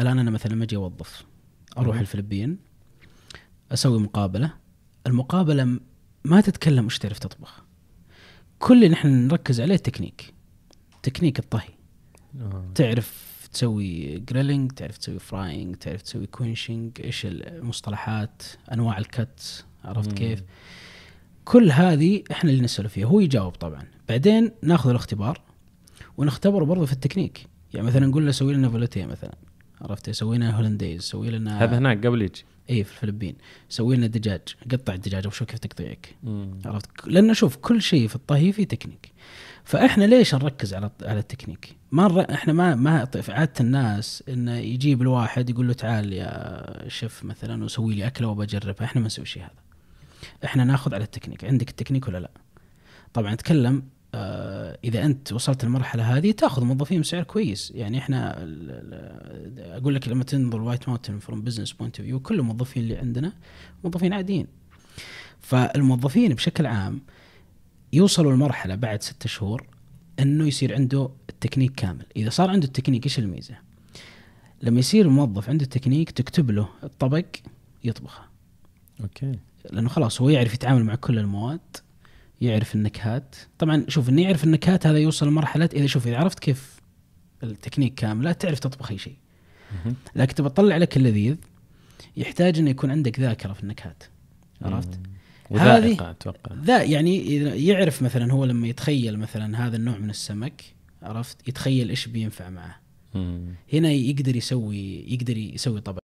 الان انا مثلا لما اجي اوظف اروح مم. الفلبين اسوي مقابله المقابله ما تتكلم وش تعرف تطبخ كل اللي نحن نركز عليه التكنيك تكنيك الطهي مم. آه. تعرف تسوي جريلينج تعرف تسوي فراينج تعرف تسوي كوينشنج ايش المصطلحات انواع الكت عرفت مم. كيف كل هذه احنا اللي نسأله فيها هو يجاوب طبعا بعدين ناخذ الاختبار ونختبره برضه في التكنيك يعني مثلا نقول له سوي لنا فلوتيه مثلا عرفت سوي لنا هولنديز سوي لنا هذا هناك قبل يجي اي في الفلبين سوي لنا دجاج قطع الدجاج وشوف كيف تقطيعك عرفت لان شوف كل شيء في الطهي فيه تكنيك فاحنا ليش نركز على على التكنيك؟ ما نر... احنا ما ما في عاده الناس انه يجيب الواحد يقول له تعال يا شيف مثلا وسوي لي اكله وبجربها، احنا ما نسوي شيء هذا. احنا ناخذ على التكنيك، عندك التكنيك ولا لا؟ طبعا اتكلم آه، اذا انت وصلت المرحله هذه تاخذ موظفين بسعر كويس يعني احنا اقول لك لما تنظر وايت ماونتن فروم بزنس بوينت اوف فيو كل الموظفين اللي عندنا موظفين عاديين فالموظفين بشكل عام يوصلوا لمرحله بعد ستة شهور انه يصير عنده التكنيك كامل اذا صار عنده التكنيك ايش الميزه لما يصير الموظف عنده التكنيك تكتب له الطبق يطبخه اوكي لانه خلاص هو يعرف يتعامل مع كل المواد يعرف النكهات طبعا شوف انه يعرف النكهات هذا يوصل لمرحله اذا شوف اذا عرفت كيف التكنيك كامله تعرف تطبخ اي شيء لكن تبى تطلع لك اللذيذ يحتاج انه يكون عندك ذاكره في النكهات عرفت؟ هذه اتوقع ذا يعني يعرف مثلا هو لما يتخيل مثلا هذا النوع من السمك عرفت يتخيل ايش بينفع معه هنا يقدر يسوي يقدر يسوي طبق